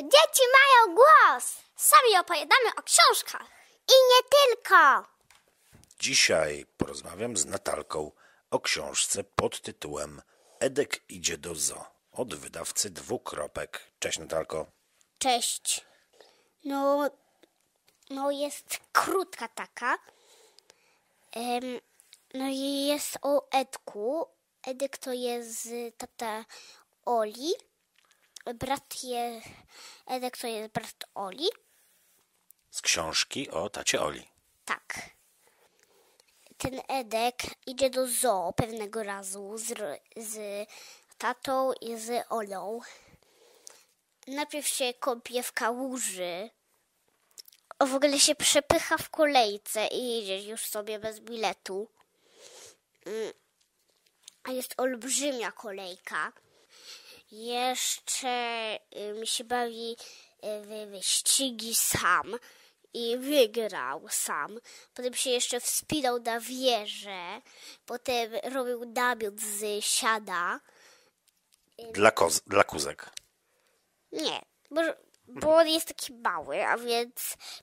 dzieci mają głos. Sami opowiadamy o książkach. I nie tylko. Dzisiaj porozmawiam z Natalką o książce pod tytułem Edek idzie do zoo od wydawcy dwukropek. Cześć Natalko. Cześć. No, no jest krótka taka. Um, no i jest o Edku. Edek to jest y, tata Oli brat je, Edek to jest brat Oli. Z książki o tacie Oli. Tak. Ten Edek idzie do zoo pewnego razu z, z tatą i z Olą. Najpierw się kopie w kałuży. O, w ogóle się przepycha w kolejce i idzie już sobie bez biletu. Mm. A jest olbrzymia kolejka. Jeszcze y, mi się bawi w y, wyścigi sam i wygrał sam. Potem się jeszcze wspinał na wieżę. Potem robił namiot z siada. Y, dla, koz, dla kuzek. Nie, bo, bo on jest taki mały, a więc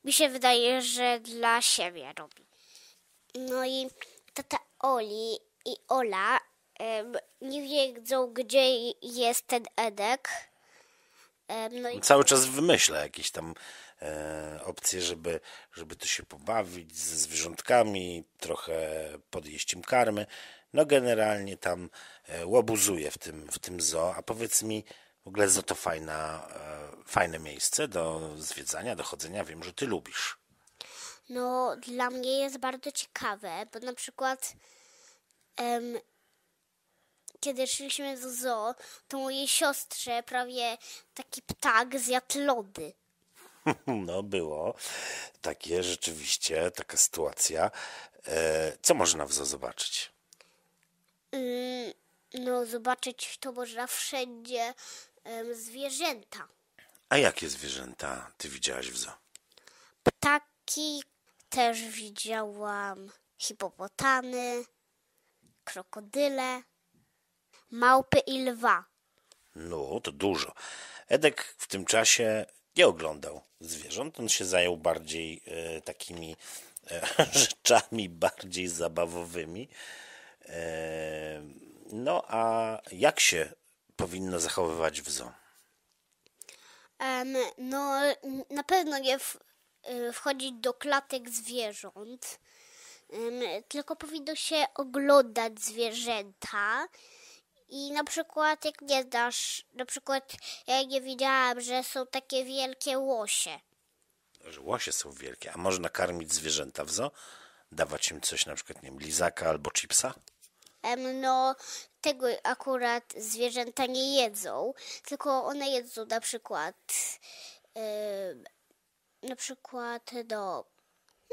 mi się wydaje, że dla siebie robi. No i tata Oli i Ola um, nie wiedzą, gdzie jest ten Edek. Um, no i... Cały czas wymyśla jakieś tam e, opcje, żeby, żeby tu się pobawić ze zwierzątkami, trochę podjeść im karmy. No generalnie tam e, łobuzuje w tym, w tym zoo. A powiedz mi, w ogóle zoo to fajna, e, fajne miejsce do zwiedzania, do chodzenia. Wiem, że ty lubisz. No, dla mnie jest bardzo ciekawe, bo na przykład em, kiedy szliśmy do zoo, to mojej siostrze prawie taki ptak zjadł lody. No, było takie rzeczywiście, taka sytuacja. E, co można w zoo zobaczyć? Mm, no, zobaczyć to można wszędzie em, zwierzęta. A jakie zwierzęta ty widziałaś w zoo? Ptaki też widziałam, hipopotamy, krokodyle małpy i lwa. No, to dużo. Edek w tym czasie nie oglądał zwierząt, on się zajął bardziej e, takimi e, rzeczami, bardziej zabawowymi. E, no a jak się powinno zachowywać w zoo? Um, no, na pewno nie w, e, wchodzić do klatek zwierząt, um, tylko powinno się oglądać zwierzęta i na przykład jak nie dasz, na przykład ja nie widziałam, że są takie wielkie łosie. Że łosie są wielkie, a można karmić zwierzęta w zoo? Dawać im coś na przykład, nie wiem, lizaka albo chipsa? Em, no, tego akurat zwierzęta nie jedzą, tylko one jedzą na przykład yy, na przykład no,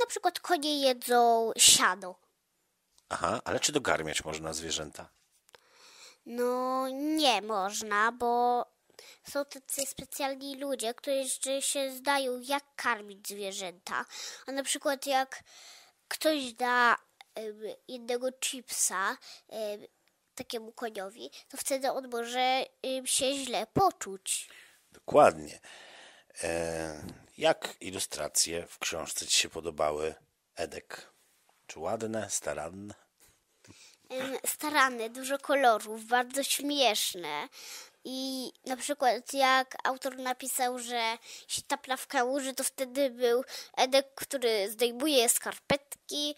na przykład konie jedzą siano. Aha, ale czy dogarmiać można zwierzęta? No nie można, bo są tacy specjalni ludzie, którzy się zdają, jak karmić zwierzęta. A na przykład jak ktoś da um, jednego chipsa um, takiemu koniowi, to wtedy on może um, się źle poczuć. Dokładnie. E, jak ilustracje w książce Ci się podobały, Edek? Czy ładne, staranne? starane, dużo kolorów, bardzo śmieszne. I na przykład jak autor napisał, że się ta w kałuży, to wtedy był Edek, który zdejmuje skarpetki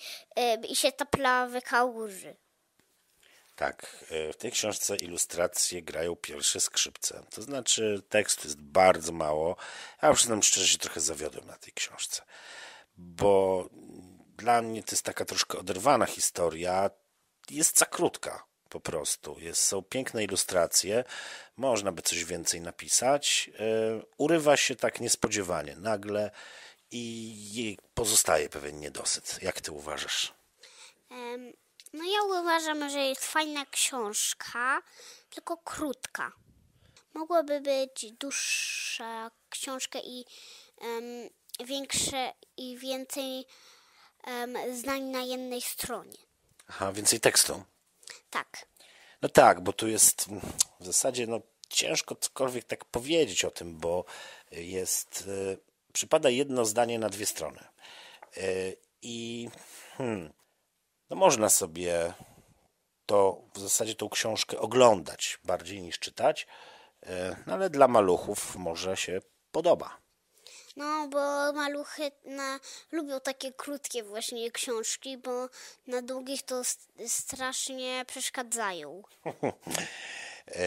i się ta plawka kałuży. Tak, e, w tej książce ilustracje grają pierwsze skrzypce. To znaczy, tekst jest bardzo mało. Ja przyznam szczerze, się trochę zawiodłem na tej książce, bo dla mnie to jest taka troszkę oderwana historia jest za krótka po prostu. Jest, są piękne ilustracje, można by coś więcej napisać. Yy, urywa się tak niespodziewanie, nagle i pozostaje pewien niedosyt. Jak ty uważasz? No ja uważam, że jest fajna książka, tylko krótka. Mogłaby być dłuższa książka i um, większe i więcej um, na jednej stronie. Aha, więcej tekstu. Tak. No tak, bo tu jest mm, w zasadzie no, ciężko cokolwiek tak powiedzieć o tym, bo jest. Y, przypada jedno zdanie na dwie strony. Y, I hmm, no można sobie to w zasadzie tą książkę oglądać bardziej niż czytać, y, no ale dla maluchów może się podoba. No, bo maluchy na, lubią takie krótkie właśnie książki, bo na długich to strasznie przeszkadzają. e,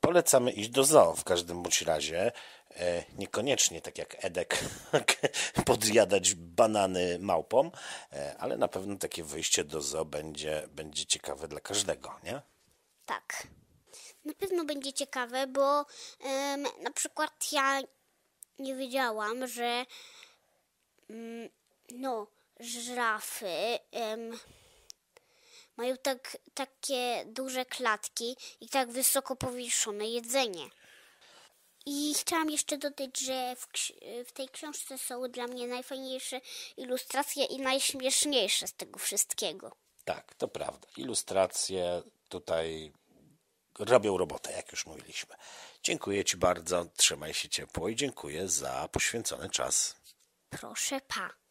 polecamy iść do zoo w każdym bądź razie. E, niekoniecznie tak jak Edek podjadać banany małpom, e, ale na pewno takie wyjście do zoo będzie, będzie ciekawe dla każdego, nie? Tak. Na pewno będzie ciekawe, bo na przykład ja nie wiedziałam, że mm, no, żrafy em, mają tak, takie duże klatki i tak wysoko powieszone jedzenie. I chciałam jeszcze dodać, że w, w, tej książce są dla mnie najfajniejsze ilustracje i najśmieszniejsze z tego wszystkiego. Tak, to prawda. Ilustracje tutaj robią robotę, jak już mówiliśmy. Dziękuję Ci bardzo, trzymaj się ciepło i dziękuję za poświęcony czas. Proszę pa.